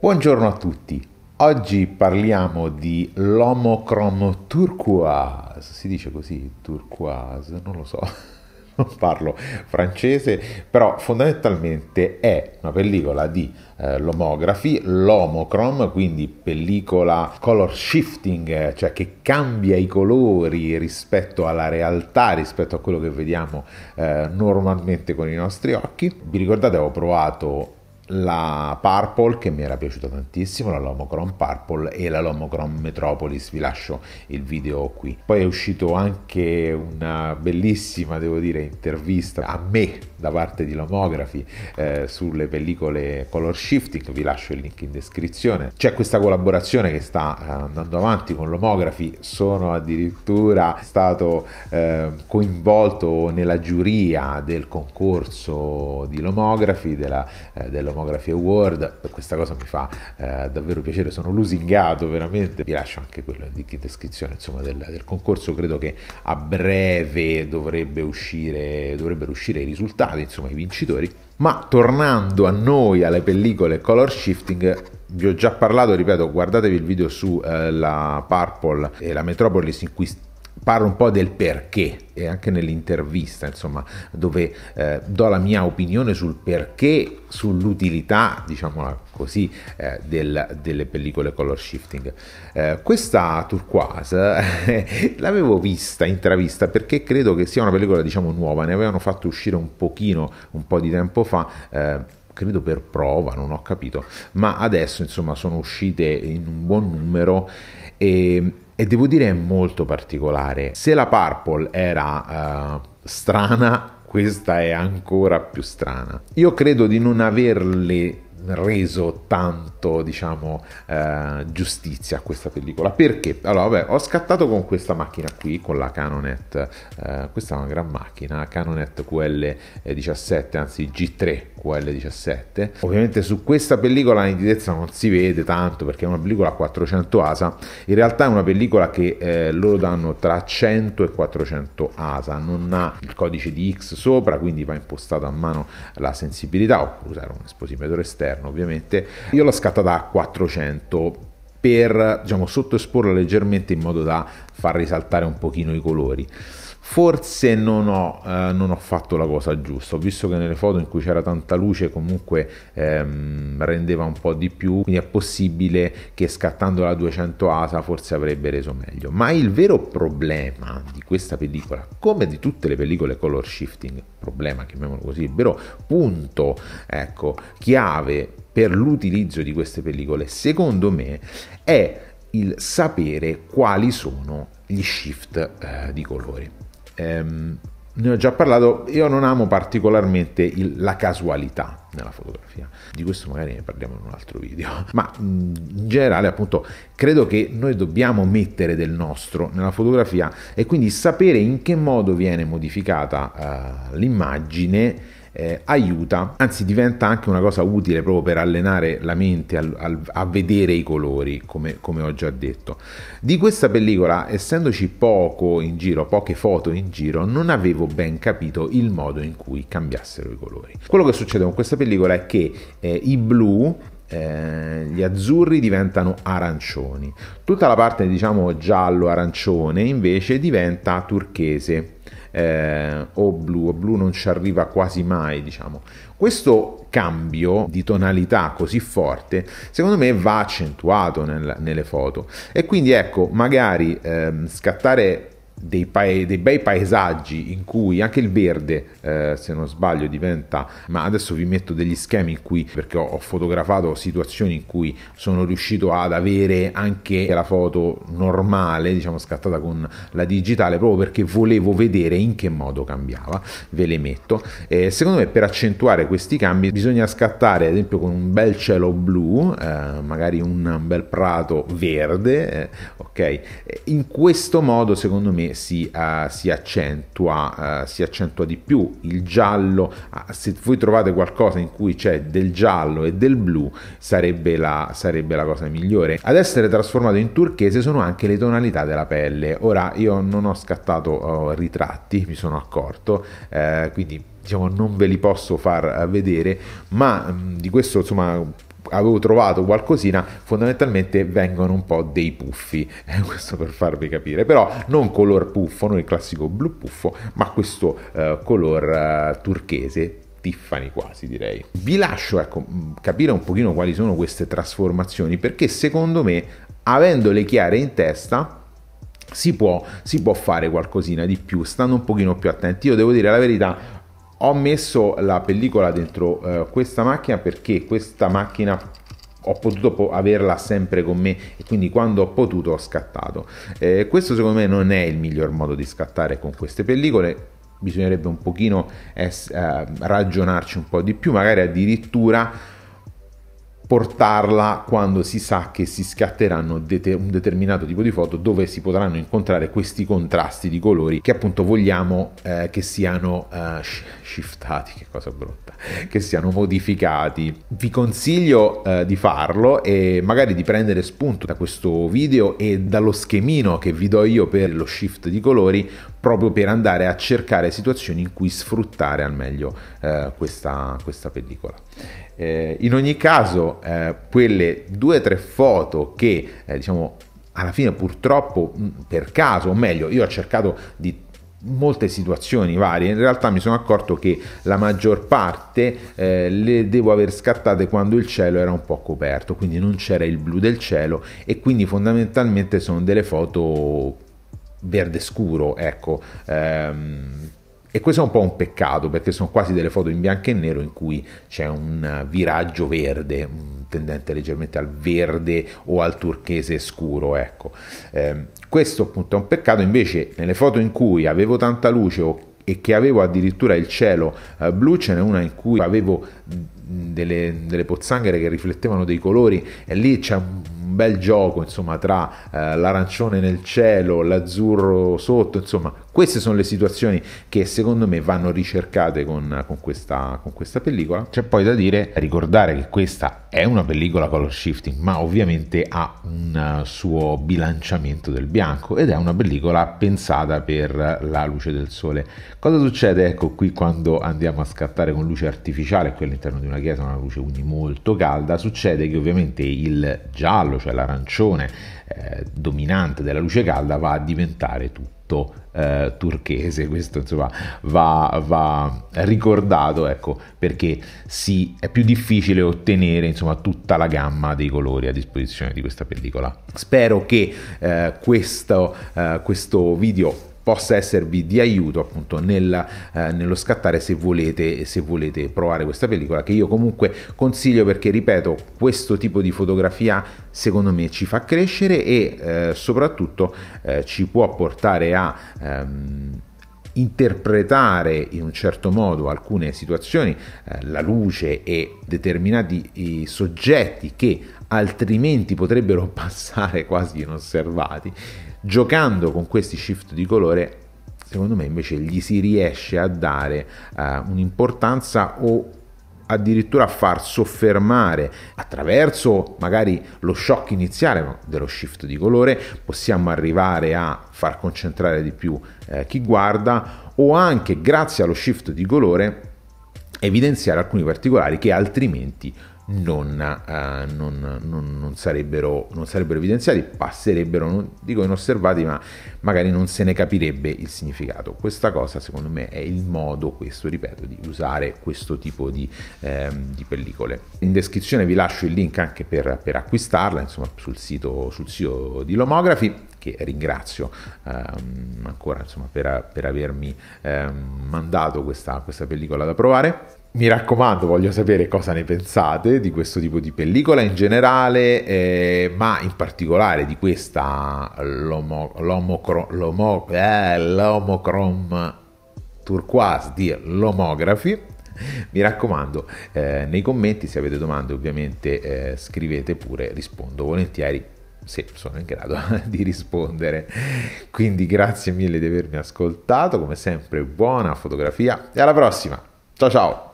Buongiorno a tutti. Oggi parliamo di l'omocrom turquoise. Si dice così, turquoise, non lo so. Non parlo francese, però fondamentalmente è una pellicola di eh, lomography, l'omocrom, quindi pellicola color shifting, cioè che cambia i colori rispetto alla realtà, rispetto a quello che vediamo eh, normalmente con i nostri occhi. Vi ricordate avevo provato la Purple che mi era piaciuta tantissimo, la Lomocron Purple e la Lomocron Metropolis, vi lascio il video qui. Poi è uscito anche una bellissima, devo dire, intervista a me da parte di Lomografi eh, sulle pellicole color shifting, vi lascio il link in descrizione. C'è questa collaborazione che sta eh, andando avanti con Lomografi, sono addirittura stato eh, coinvolto nella giuria del concorso di Lomografi, della, eh, dell'Omografi Award, questa cosa mi fa eh, davvero piacere, sono lusingato veramente, vi lascio anche quello in descrizione insomma, del, del concorso, credo che a breve dovrebbe uscire, dovrebbero uscire i risultati risultati, insomma i vincitori. Ma tornando a noi, alle pellicole color shifting, vi ho già parlato, ripeto, guardatevi il video sulla eh, Purple e la Metropolis in cui parlo un po' del perché e anche nell'intervista, insomma, dove eh, do la mia opinione sul perché, sull'utilità, diciamola così, eh, del, delle pellicole color shifting. Eh, questa turquoise eh, l'avevo vista, intravista, perché credo che sia una pellicola, diciamo, nuova, ne avevano fatto uscire un pochino, un po' di tempo fa eh, credo per prova, non ho capito, ma adesso insomma sono uscite in un buon numero e e devo dire è molto particolare. Se la Purple era uh, strana, questa è ancora più strana. Io credo di non averle reso tanto diciamo eh, giustizia a questa pellicola perché allora vabbè ho scattato con questa macchina qui con la Canonet eh, questa è una gran macchina Canonet QL17 anzi G3 QL17 ovviamente su questa pellicola la nitidezza non si vede tanto perché è una pellicola a 400 ASA in realtà è una pellicola che eh, loro danno tra 100 e 400 ASA non ha il codice di X sopra quindi va impostata a mano la sensibilità oppure usare un esposimetro esterno all'interno ovviamente, io l'ho scatta da 400 per diciamo, sottoesporla leggermente in modo da far risaltare un pochino i colori forse non ho, eh, non ho, fatto la cosa giusta. Ho visto che nelle foto in cui c'era tanta luce comunque ehm, rendeva un po' di più, quindi è possibile che scattando la 200 ASA forse avrebbe reso meglio. Ma il vero problema di questa pellicola, come di tutte le pellicole color shifting, problema chiamiamolo così, il vero punto, ecco, chiave per l'utilizzo di queste pellicole, secondo me, è il sapere quali sono gli shift eh, di colori Ehm, ne ho già parlato, io non amo particolarmente il, la casualità nella fotografia, di questo magari ne parliamo in un altro video, ma in generale appunto credo che noi dobbiamo mettere del nostro nella fotografia e quindi sapere in che modo viene modificata uh, l'immagine eh, aiuta, anzi diventa anche una cosa utile proprio per allenare la mente al, al, a vedere i colori, come, come, ho già detto. Di questa pellicola, essendoci poco in giro, poche foto in giro, non avevo ben capito il modo in cui cambiassero i colori. Quello che succede con questa pellicola è che eh, i blu eh, gli azzurri diventano arancioni, tutta la parte diciamo giallo-arancione invece diventa turchese eh, o blu, o blu non ci arriva quasi mai, diciamo. Questo cambio di tonalità così forte, secondo me va accentuato nel, nelle foto e quindi ecco, magari eh, scattare dei, pae- dei, bei paesaggi in cui anche il verde, eh, se non sbaglio, diventa. Ma adesso vi metto degli schemi in cui, perché ho, ho, fotografato situazioni in cui sono riuscito ad avere anche la foto normale, diciamo scattata con la digitale, proprio perché volevo vedere in che modo cambiava. Ve le metto. Eh, secondo me, per accentuare questi cambi, bisogna scattare, ad esempio, con un bel cielo blu, eh, magari un bel prato verde, eh, ok? Eh, in questo modo, secondo me si, uh, si, accentua, uh, si, accentua, di più il giallo uh, se voi trovate qualcosa in cui c'è del giallo e del blu sarebbe la, sarebbe la cosa migliore ad essere trasformato in turchese sono anche le tonalità della pelle ora io non ho scattato oh, ritratti mi sono accorto eh, quindi diciamo non ve li posso far vedere ma mh, mm, di questo insomma avevo trovato qualcosina, fondamentalmente vengono un po' dei puffi, eh, questo per farvi capire, però non color puffo, non il classico blu puffo, ma questo eh, color eh, turchese Tiffany quasi direi. Vi lascio ecco, mm, capire un pochino quali sono queste trasformazioni perché secondo me avendole chiare in testa si può, si può fare qualcosina di più, stando un pochino più attenti. Io devo dire la verità, ho messo la pellicola dentro eh, questa macchina perché questa macchina ho potuto averla sempre con me e quindi quando ho potuto ho scattato. Eh, questo secondo me non è il miglior modo di scattare con queste pellicole, bisognerebbe un pochino eh, ragionarci un po' di più, magari addirittura portarla quando si sa che si scatteranno un determinato tipo di foto dove si potranno incontrare questi contrasti di colori che appunto vogliamo eh, che siano eh, shiftati, che cosa brutta, che siano modificati. Vi consiglio eh, di farlo e magari di prendere spunto da questo video e dallo schemino che vi do io per lo shift di colori proprio per andare a cercare situazioni in cui sfruttare al meglio eh, questa, questa pellicola. Eh, in ogni caso, eh, quelle due o tre foto che eh, diciamo alla fine purtroppo mm, per caso, o meglio, io ho cercato di molte situazioni varie in realtà mi sono accorto che la maggior parte eh, le devo aver scattate quando il cielo era un po' coperto quindi non c'era il blu del cielo e quindi fondamentalmente sono delle foto verde scuro ecco ehm, e questo è un po' un peccato perché sono quasi delle foto in bianco e nero in cui c'è un viraggio verde, tendente leggermente al verde o al turchese scuro. Ecco. Eh, questo appunto è un peccato, invece nelle foto in cui avevo tanta luce o e che avevo addirittura il cielo eh, blu, ce n'è una in cui avevo delle, delle pozzanghere che riflettevano dei colori e lì c'è un un bel gioco insomma, tra eh, l'arancione nel cielo, l'azzurro sotto, insomma queste sono le situazioni che secondo me vanno ricercate con, con, questa, con questa pellicola. C'è poi da dire, ricordare che questa è una pellicola color shifting, ma ovviamente ha un eh, suo bilanciamento del bianco ed è una pellicola pensata per la luce del sole. Cosa succede? Ecco qui quando andiamo a scattare con luce artificiale, qui all'interno di una chiesa, una luce quindi molto calda, succede che ovviamente il giallo giallo, cioè l'arancione eh, dominante della luce calda, va a diventare tutto eh, turchese, questo insomma va, va ricordato ecco, perché si, è più difficile ottenere insomma, tutta la gamma dei colori a disposizione di questa pellicola. Spero che eh, questo, eh, questo video possa esservi di aiuto appunto nella, eh, nello scattare se volete, se volete provare questa pellicola che io comunque consiglio perché ripeto questo tipo di fotografia secondo me ci fa crescere e eh, soprattutto eh, ci può portare a ehm, interpretare in un certo modo alcune situazioni, eh, la luce e determinati soggetti che altrimenti potrebbero passare quasi inosservati giocando con questi shift di colore secondo me invece gli si riesce a dare eh, un'importanza o addirittura a far soffermare attraverso magari lo shock iniziale dello shift di colore, possiamo arrivare a far concentrare di più eh, chi guarda o anche grazie allo shift di colore evidenziare alcuni particolari che altrimenti non, eh, non, non, non, sarebbero, non sarebbero evidenziati, passerebbero, non, dico inosservati, ma magari non se ne capirebbe il significato. Questa cosa, secondo me, è il modo, questo ripeto, di usare questo tipo di, eh, di pellicole. In descrizione vi lascio il link anche per, per acquistarla, insomma, sul sito, sul sito di Lomography che ringrazio ehm, ancora insomma, per, per avermi ehm, mandato questa, questa pellicola da provare mi raccomando, voglio sapere cosa ne pensate di questo tipo di pellicola in generale, eh, ma in particolare di questa l'omo, l'omocro, l'omo, eh, l'omocrom turquoise di Lomografi. Mi raccomando, eh, nei commenti se avete domande ovviamente eh, scrivete pure, rispondo volentieri se sono in grado di rispondere. Quindi grazie mille di avermi ascoltato, come sempre buona fotografia e alla prossima. Ciao ciao!